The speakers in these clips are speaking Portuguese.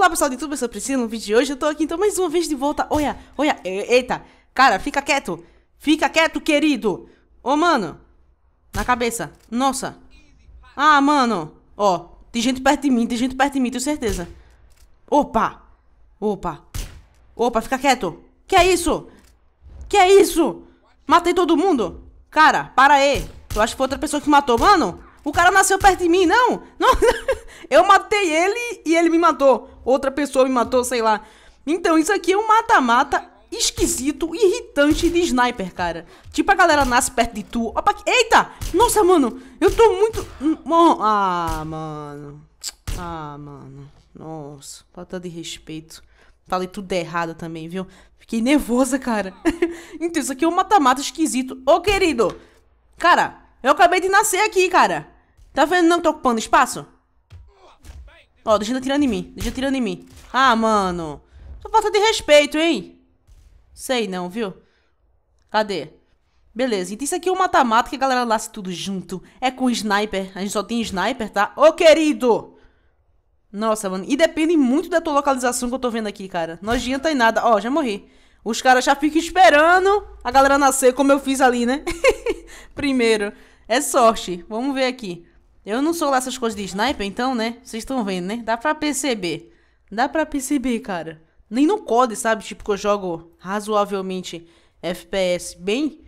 Olá pessoal do YouTube, eu sou a Priscila, no vídeo de hoje eu tô aqui então mais uma vez de volta Olha, olha, eita, cara, fica quieto Fica quieto, querido Ô, oh, mano Na cabeça, nossa Ah, mano, ó, tem gente perto de mim, tem gente perto de mim, tenho certeza Opa, opa Opa, fica quieto Que é isso? Que é isso? Matei todo mundo? Cara, para aí Eu acho que foi outra pessoa que matou, mano o cara nasceu perto de mim, não? Não, eu matei ele e ele me matou outra pessoa me matou, sei lá. Então isso aqui é um mata-mata esquisito, irritante de sniper, cara. Tipo, a galera nasce perto de tu. Opa, eita! Nossa, mano, eu tô muito... Ah, mano. Ah, mano. Nossa, falta de respeito. Falei tudo errado também, viu? Fiquei nervosa, cara. então, isso aqui é um mata-mata esquisito. Ô, querido! Cara, eu acabei de nascer aqui, cara. Tá vendo não tô ocupando espaço? Ó, deixa ele atirando em mim. Deixa ele atirando em mim. Ah, mano. Só falta de respeito, hein? Sei não, viu? Cadê? Beleza, então isso aqui é um mata-mata que a galera laça tudo junto. É com sniper. A gente só tem sniper, tá? Ô, querido! Nossa, mano. E depende muito da tua localização que eu tô vendo aqui, cara. Não adianta em nada. Ó, já morri. Os caras já ficam esperando a galera nascer, como eu fiz ali, né? Primeiro. É sorte. Vamos ver aqui. Eu não sou lá essas coisas de sniper, então, né? Vocês estão vendo, né? Dá pra perceber. Dá pra perceber, cara. Nem no COD, sabe? Tipo, que eu jogo razoavelmente FPS bem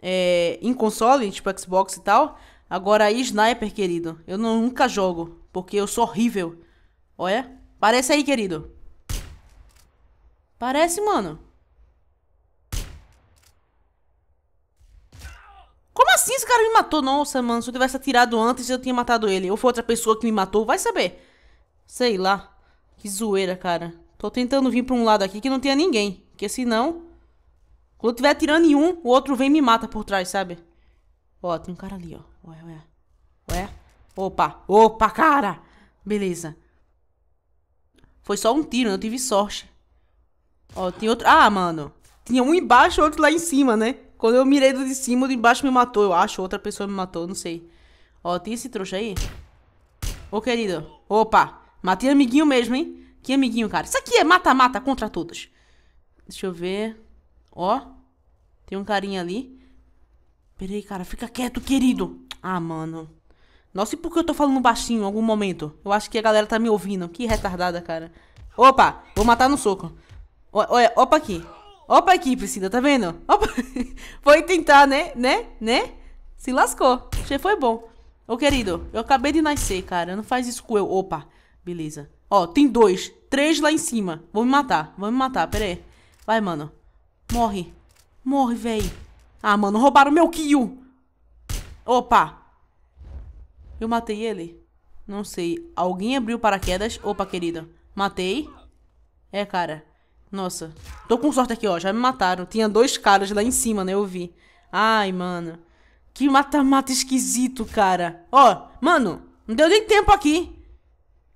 é, em console, tipo Xbox e tal. Agora aí, sniper, querido. Eu nunca jogo, porque eu sou horrível. Olha. Parece aí, querido. Parece, mano. assim esse cara me matou? Nossa, mano, se eu tivesse atirado antes, eu tinha matado ele. Ou foi outra pessoa que me matou, vai saber. Sei lá. Que zoeira, cara. Tô tentando vir pra um lado aqui que não tenha ninguém. Porque senão... Quando eu tiver atirando em um, o outro vem e me mata por trás, sabe? Ó, tem um cara ali, ó. Ué, ué. Ué. Opa. Opa, cara. Beleza. Foi só um tiro, né? eu tive sorte. Ó, tem outro... Ah, mano. Tinha um embaixo e outro lá em cima, né? Quando eu mirei do de cima, de embaixo me matou, eu acho. Outra pessoa me matou, não sei. Ó, tem esse trouxa aí? Ô, querido. Opa. Matei amiguinho mesmo, hein? Que amiguinho, cara. Isso aqui é mata-mata contra todos. Deixa eu ver. Ó. Tem um carinha ali. Pera aí, cara. Fica quieto, querido. Ah, mano. Nossa, e por que eu tô falando baixinho em algum momento? Eu acho que a galera tá me ouvindo. Que retardada, cara. Opa! Vou matar no soco. Olha, é, opa aqui. Opa aqui, Priscila, tá vendo? Opa. Foi tentar, né? Né? Né? Se lascou. Você foi bom. Ô, querido, eu acabei de nascer, cara. Não faz isso com eu. Opa. Beleza. Ó, tem dois. Três lá em cima. Vou me matar. Vou me matar. Pera aí. Vai, mano. Morre. Morre, véi. Ah, mano, roubaram meu kill. Opa. Eu matei ele? Não sei. Alguém abriu paraquedas. Opa, querido Matei. É, cara. Nossa, tô com sorte aqui, ó. Já me mataram. Tinha dois caras lá em cima, né? Eu vi. Ai, mano. Que mata-mata esquisito, cara. Ó, mano, não deu nem tempo aqui.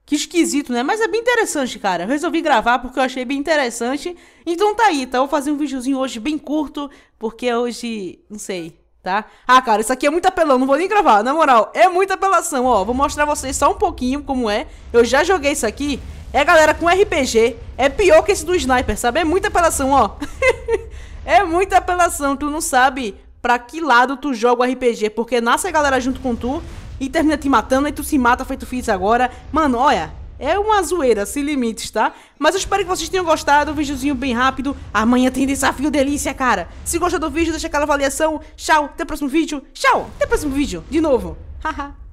Que esquisito, né? Mas é bem interessante, cara. Eu resolvi gravar porque eu achei bem interessante. Então tá aí, tá? Eu vou fazer um videozinho hoje bem curto, porque hoje, não sei, tá? Ah, cara, isso aqui é muito apelão, não vou nem gravar. Na moral, é muita apelação, ó. Vou mostrar pra vocês só um pouquinho como é. Eu já joguei isso aqui é a galera com RPG. É pior que esse do sniper, sabe? É muita apelação, ó. é muita apelação. Tu não sabe pra que lado tu joga o RPG. Porque nasce a galera junto com tu e termina te matando. E tu se mata, feito fiz agora. Mano, olha. É uma zoeira, sem limites, tá? Mas eu espero que vocês tenham gostado, um videozinho bem rápido. Amanhã tem desafio delícia, cara. Se gostou do vídeo, deixa aquela avaliação. Tchau, até o próximo vídeo. Tchau, até o próximo vídeo. De novo. Haha.